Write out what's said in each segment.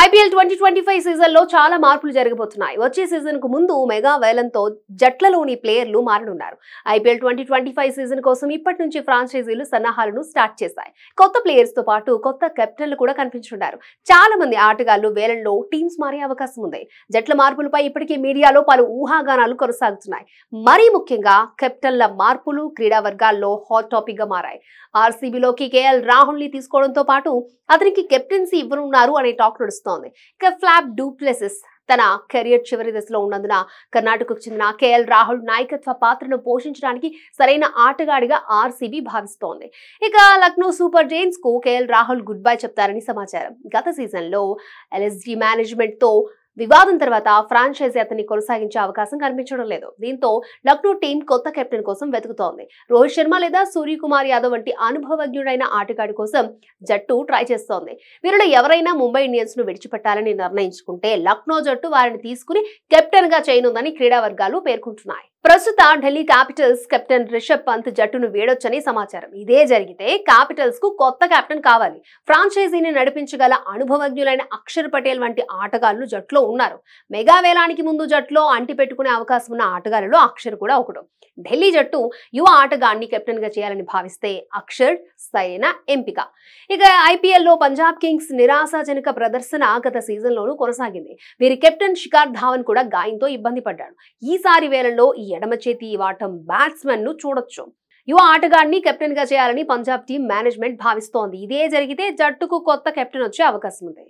IPL twenty twenty five సీజన్లో చాలా మార్పులు జరగబోతున్నాయి వచ్చే సీజన్కు ముందు మెగా తో జట్లలోని ప్లేయర్లు మారనున్నారు IPL twenty twenty five season కోసం ఇప్పటి నుంచి ఫ్రాంచైజీలు సన్నాహాలను స్టార్ట్ చేశాయి కొత్త ప్లేయర్స్తో పాటు కొత్త కెప్టెన్లు కూడా కనిపించనున్నారు చాలా మంది ఆటగాళ్లు వేలంలో టీమ్స్ మారే అవకాశం ఉంది జట్ల మార్పులపై ఇప్పటికే మీడియాలో పలు ఊహాగానాలు కొనసాగుతున్నాయి మరీ ముఖ్యంగా కెప్టెన్ల మార్పులు క్రీడా వర్గాల్లో హాట్ టాపిక్గా మారాయి ఆర్సీబీలోకి కేఎల్ రాహుల్ని తీసుకోవడంతో పాటు అతనికి కెప్టెన్సీ ఇవ్వనున్నారు అనే టాక్ నడుస్తుంది కనిపిస్తోంది ఇక ఫ్లాప్ డూప్లెసెస్ తన కెరియర్ చివరి దశలో ఉన్నందున కర్ణాటకకు చెందిన కేఎల్ రాహుల్ నాయకత్వ పాత్రను పోషించడానికి సరైన ఆటగాడిగా ఆర్సీబీ భావిస్తోంది ఇక లక్నో సూపర్ జైన్స్ కు కేఎల్ రాహుల్ గుడ్ బై చెప్తారని సమాచారం గత సీజన్లో ఎల్ఎస్జీ మేనేజ్మెంట్తో వివాదం తర్వాత ఫ్రాంచైజీ అతన్ని కొనసాగించే అవకాశం కనిపించడం లేదు దీంతో లక్నో టీం కొత్త కెప్టెన్ కోసం వెతుకుతోంది రోహిత్ శర్మ లేదా సూర్యకుమార్ యాదవ్ వంటి అనుభవజ్ఞుడైన ఆటగాడి కోసం జట్టు ట్రై చేస్తోంది వీరిలో ఎవరైనా ముంబై ఇండియన్స్ ను విడిచిపెట్టాలని నిర్ణయించుకుంటే లక్నో జట్టు వారిని తీసుకుని కెప్టెన్ గా చేయనుందని క్రీడా వర్గాలు పేర్కొంటున్నాయి ప్రస్తుత ఢిల్లీ క్యాపిటల్స్ కెప్టెన్ రిషబ్ పంత్ జట్టును వేడొచ్చని సమాచారం ఇదే జరిగితే క్యాపిటల్స్ కు కొత్త కెప్టెన్ కావాలి ఫ్రాంచైజీని నడిపించగల అనుభవజ్ఞులైన అక్షర్ పటేల్ వంటి ఆటగాళ్లు జట్టులో ఉన్నారు మెగా వేలానికి ముందు జట్టులో అంటి పెట్టుకునే అవకాశం ఉన్న ఆటగాళ్లలో అక్షర్ కూడా ఒకడు ఢిల్లీ జట్టు యువ ఆటగాడిని కెప్టెన్ గా చేయాలని భావిస్తే అక్షర్ సరైన ఎంపిక ఇక ఐపీఎల్లో పంజాబ్ కింగ్స్ నిరాశాజనక ప్రదర్శన గత సీజన్లోనూ కొనసాగింది వీరి కెప్టెన్ షికార్ ధావన్ కూడా గాయంతో ఇబ్బంది పడ్డాడు ఈసారి వేళల్లో ఎడమ చేతి వాటం బ్యాట్స్మెన్ ను చూడొచ్చు యువ ఆటగాడిని కెప్టెన్ గా చేయాలని పంజాబ్ టీం మేనేజ్మెంట్ భావిస్తోంది ఇదే జరిగితే జట్టుకు కొత్త కెప్టెన్ వచ్చే అవకాశం ఉంది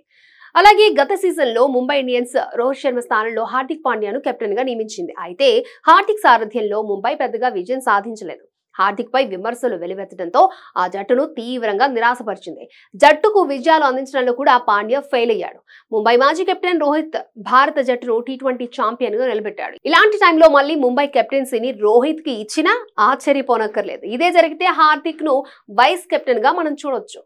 అలాగే గత సీజన్లో ముంబై ఇండియన్స్ రోహిత్ శర్మ స్థానంలో హార్దిక్ పాండ్యాను కెప్టెన్ గా నియమించింది అయితే హార్దిక్ సారథ్యంలో ముంబై పెద్దగా విజయం సాధించలేదు హార్దిక్ పై విమర్శలు వెలువెత్తడంతో ఆ జట్టును తీవ్రంగా నిరాశపరిచింది జట్టుకు విజయాలు అందించడంలో కూడా పాండ్య ఫెయిల్ అయ్యాడు ముంబై మాజీ కెప్టెన్ రోహిత్ భారత జట్టును టీ ట్వంటీ ఛాంపియన్ గా నిలబెట్టాడు ఇలాంటి టైంలో మళ్ళీ ముంబై కెప్టెన్సీని రోహిత్ కి ఇచ్చినా ఆశ్చర్యపోనక్కర్లేదు ఇదే జరిగితే హార్దిక్ ను వైస్ కెప్టెన్ గా మనం చూడొచ్చు